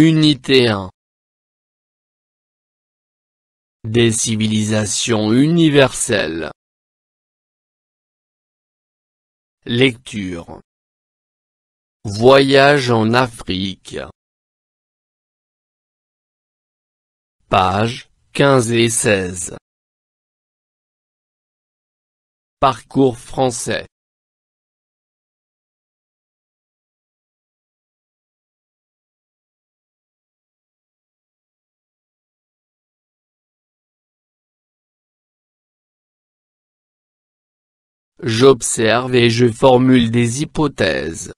Unité 1 Des civilisations universelles Lecture Voyage en Afrique Pages 15 et 16 Parcours français J'observe et je formule des hypothèses.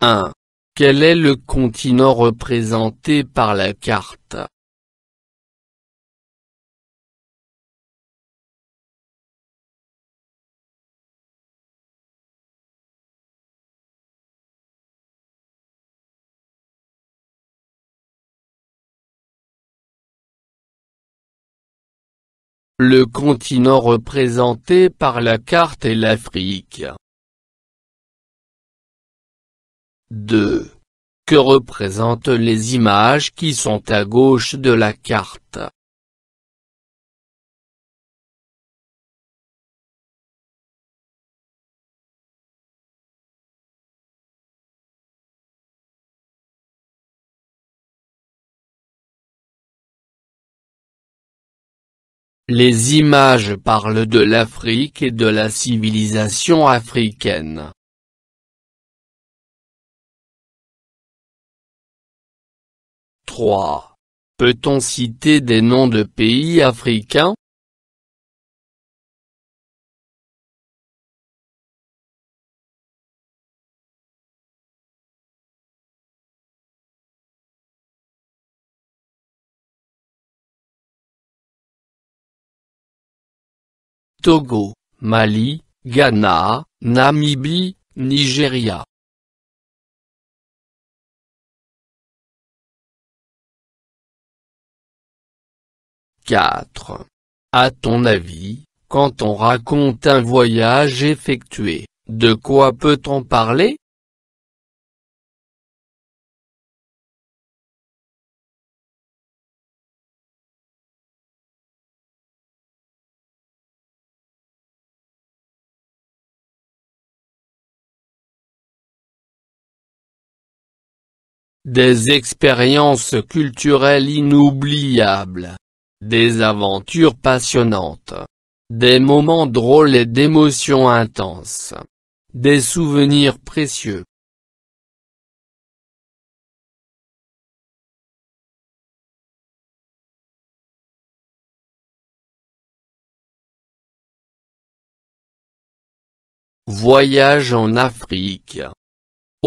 1. Quel est le continent représenté par la carte Le continent représenté par la carte est l'Afrique. 2. Que représentent les images qui sont à gauche de la carte Les images parlent de l'Afrique et de la civilisation africaine. 3. Peut-on citer des noms de pays africains Togo, Mali, Ghana, Namibie, Nigeria. 4. À ton avis, quand on raconte un voyage effectué, de quoi peut-on parler des expériences culturelles inoubliables, des aventures passionnantes, des moments drôles et d'émotions intenses, des souvenirs précieux. Voyage en Afrique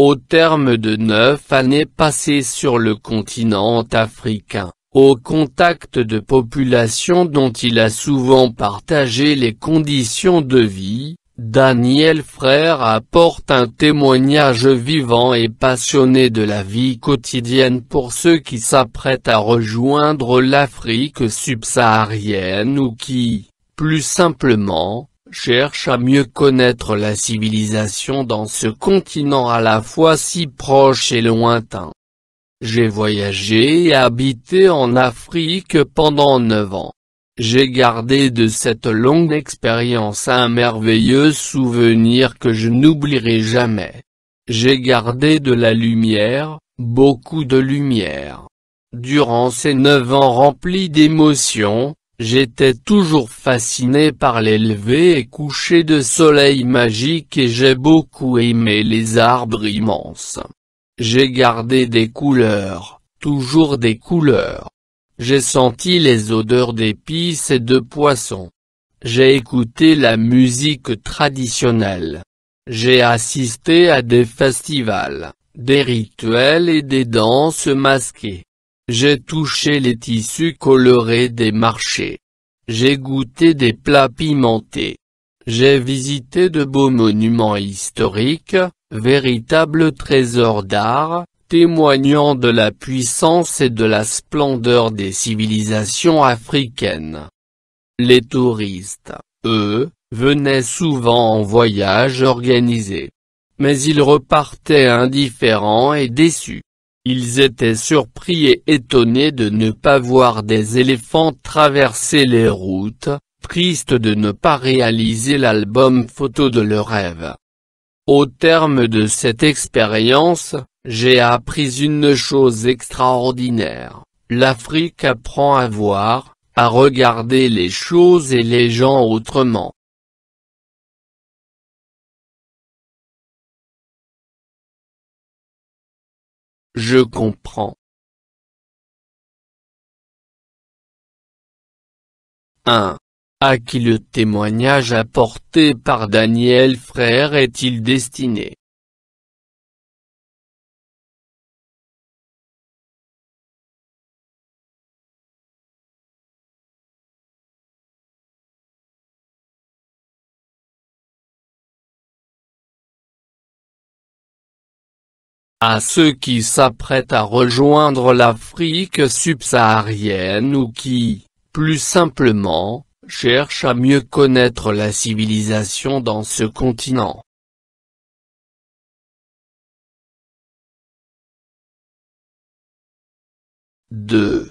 au terme de neuf années passées sur le continent africain, au contact de populations dont il a souvent partagé les conditions de vie, Daniel Frère apporte un témoignage vivant et passionné de la vie quotidienne pour ceux qui s'apprêtent à rejoindre l'Afrique subsaharienne ou qui, plus simplement, cherche à mieux connaître la civilisation dans ce continent à la fois si proche et lointain. J'ai voyagé et habité en Afrique pendant neuf ans. J'ai gardé de cette longue expérience un merveilleux souvenir que je n'oublierai jamais. J'ai gardé de la lumière, beaucoup de lumière. Durant ces neuf ans remplis d'émotions, J'étais toujours fasciné par les et couché de soleil magique et j'ai beaucoup aimé les arbres immenses. J'ai gardé des couleurs, toujours des couleurs. J'ai senti les odeurs d'épices et de poissons. J'ai écouté la musique traditionnelle. J'ai assisté à des festivals, des rituels et des danses masquées. J'ai touché les tissus colorés des marchés. J'ai goûté des plats pimentés. J'ai visité de beaux monuments historiques, véritables trésors d'art, témoignant de la puissance et de la splendeur des civilisations africaines. Les touristes, eux, venaient souvent en voyage organisé. Mais ils repartaient indifférents et déçus. Ils étaient surpris et étonnés de ne pas voir des éléphants traverser les routes, tristes de ne pas réaliser l'album photo de leur rêve. Au terme de cette expérience, j'ai appris une chose extraordinaire, l'Afrique apprend à voir, à regarder les choses et les gens autrement. Je comprends. 1. À qui le témoignage apporté par Daniel Frère est-il destiné à ceux qui s'apprêtent à rejoindre l'Afrique subsaharienne ou qui, plus simplement, cherchent à mieux connaître la civilisation dans ce continent. 2.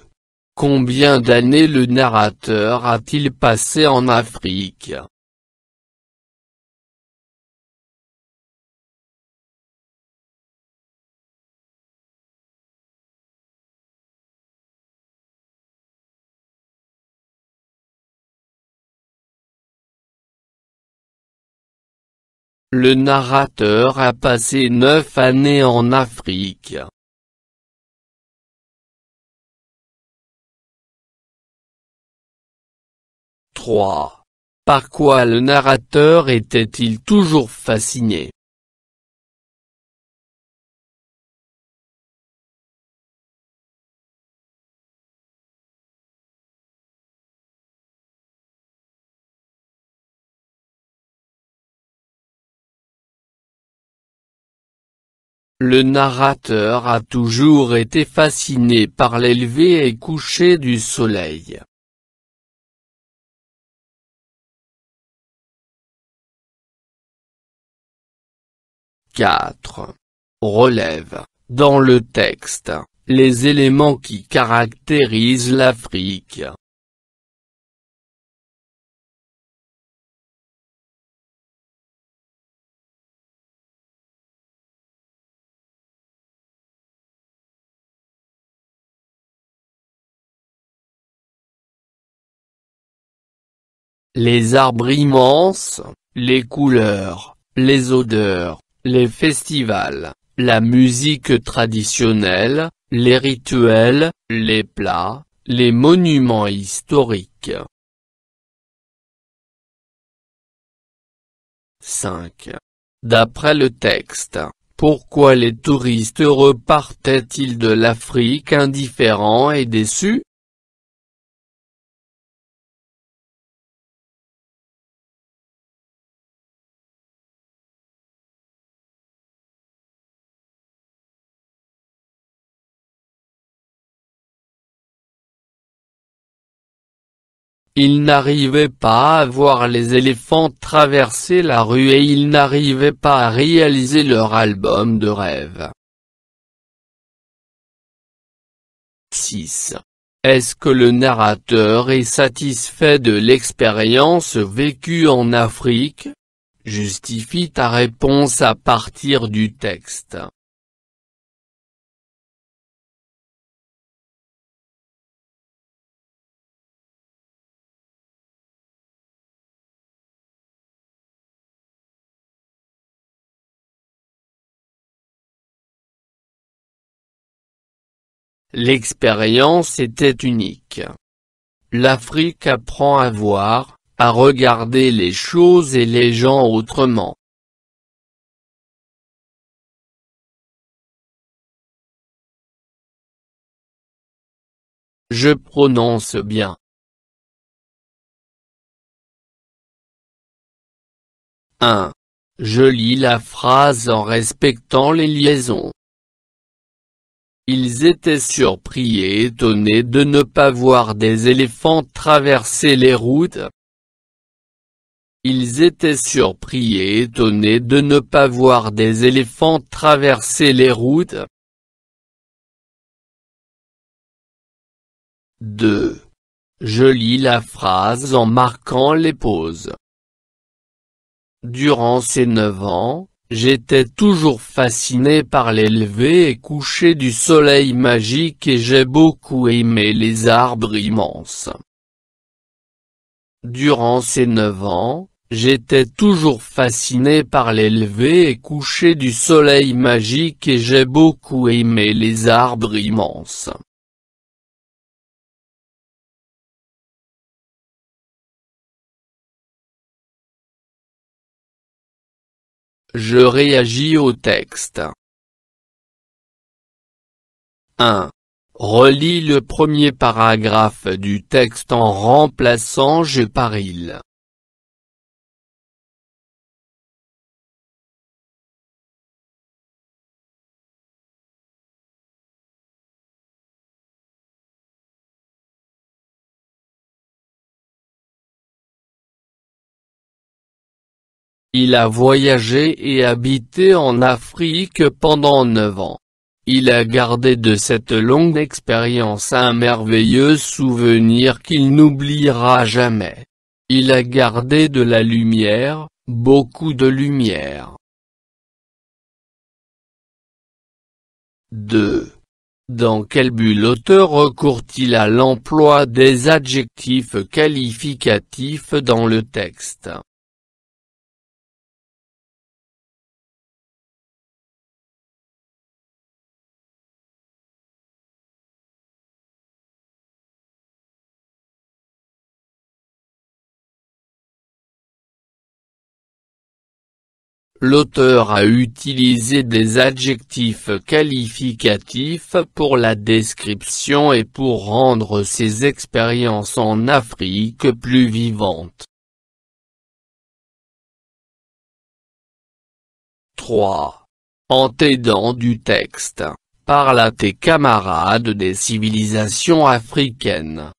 Combien d'années le narrateur a-t-il passé en Afrique Le narrateur a passé neuf années en Afrique. 3. Par quoi le narrateur était-il toujours fasciné Le narrateur a toujours été fasciné par l'élevé et coucher du soleil. 4. Relève, dans le texte, les éléments qui caractérisent l'Afrique. les arbres immenses, les couleurs, les odeurs, les festivals, la musique traditionnelle, les rituels, les plats, les monuments historiques. 5. D'après le texte, pourquoi les touristes repartaient-ils de l'Afrique indifférents et déçus ils n'arrivaient pas à voir les éléphants traverser la rue et ils n'arrivaient pas à réaliser leur album de rêve. 6. Est-ce que le narrateur est satisfait de l'expérience vécue en Afrique Justifie ta réponse à partir du texte. L'expérience était unique. L'Afrique apprend à voir, à regarder les choses et les gens autrement. Je prononce bien. 1. Je lis la phrase en respectant les liaisons. Ils étaient surpris et étonnés de ne pas voir des éléphants traverser les routes. Ils étaient surpris et étonnés de ne pas voir des éléphants traverser les routes. 2. Je lis la phrase en marquant les pauses. Durant ces neuf ans, J'étais toujours fasciné par les et couchers du soleil magique et j'ai beaucoup aimé les arbres immenses. Durant ces neuf ans, j'étais toujours fasciné par les et couchers du soleil magique et j'ai beaucoup aimé les arbres immenses. Je réagis au texte. 1. Relis le premier paragraphe du texte en remplaçant je par il. Il a voyagé et habité en Afrique pendant neuf ans. Il a gardé de cette longue expérience un merveilleux souvenir qu'il n'oubliera jamais. Il a gardé de la lumière, beaucoup de lumière. 2. Dans quel but l'auteur recourt-il à l'emploi des adjectifs qualificatifs dans le texte L'auteur a utilisé des adjectifs qualificatifs pour la description et pour rendre ses expériences en Afrique plus vivantes. 3. En t'aidant du texte, parle à tes camarades des civilisations africaines.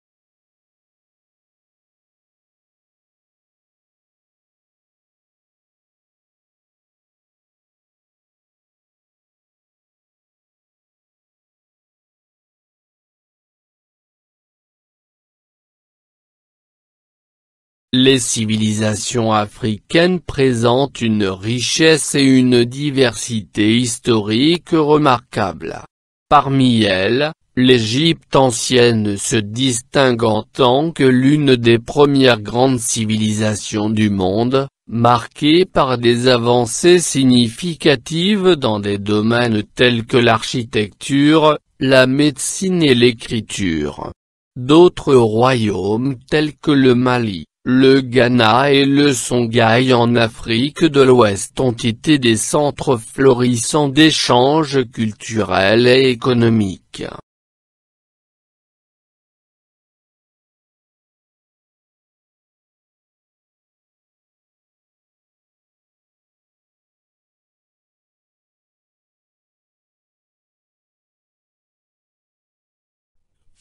Les civilisations africaines présentent une richesse et une diversité historique remarquables. Parmi elles, l'Égypte ancienne se distingue en tant que l'une des premières grandes civilisations du monde, marquée par des avancées significatives dans des domaines tels que l'architecture, la médecine et l'écriture. D'autres royaumes tels que le Mali, le Ghana et le Songhai en Afrique de l'Ouest ont été des centres florissants d'échanges culturels et économiques.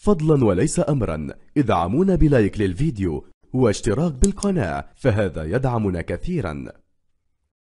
فضلا وليس واشتراك بالقناة فهذا يدعمنا كثيرا